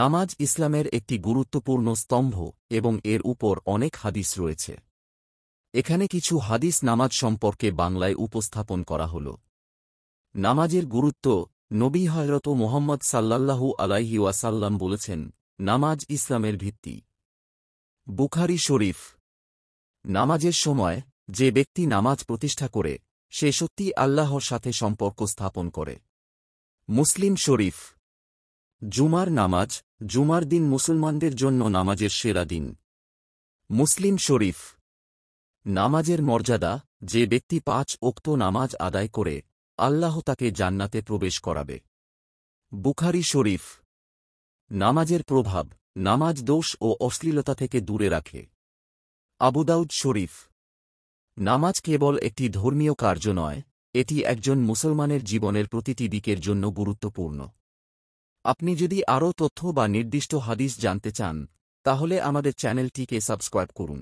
নামাজ ইসলামের একটি গুরুত্বপূর্ণ স্তম্ভ এবং এর উপর অনেক হাদিস রয়েছে এখানে কিছু হাদিস নামাজ সম্পর্কে বাংলায় উপস্থাপন করা হল নামাজের গুরুত্ব নবী হয়রত মোহাম্মদ সাল্লাল্লাহু আলাইহি ওয়াসাল্লাম বলেছেন নামাজ ইসলামের ভিত্তি বুখারি শরীফ নামাজের সময় যে ব্যক্তি নামাজ প্রতিষ্ঠা করে সে সত্যি আল্লাহর সাথে সম্পর্ক স্থাপন করে মুসলিম শরীফ জুমার নামাজ জুমার দিন মুসলমানদের জন্য নামাজের সেরা দিন মুসলিম শরীফ নামাজের মর্যাদা যে ব্যক্তি পাঁচ ওক্ত নামাজ আদায় করে আল্লাহ তাকে জান্নাতে প্রবেশ করাবে বুখারি শরীফ নামাজের প্রভাব নামাজ দোষ ও অশ্লীলতা থেকে দূরে রাখে আবুদাউদ শরীফ নামাজ কেবল একটি ধর্মীয় কার্য নয় এটি একজন মুসলমানের জীবনের প্রতিটি দিকের জন্য গুরুত্বপূর্ণ আপনি যদি আরও তথ্য বা নির্দিষ্ট হাদিস জানতে চান তাহলে আমাদের চ্যানেলটিকে সাবস্ক্রাইব করুন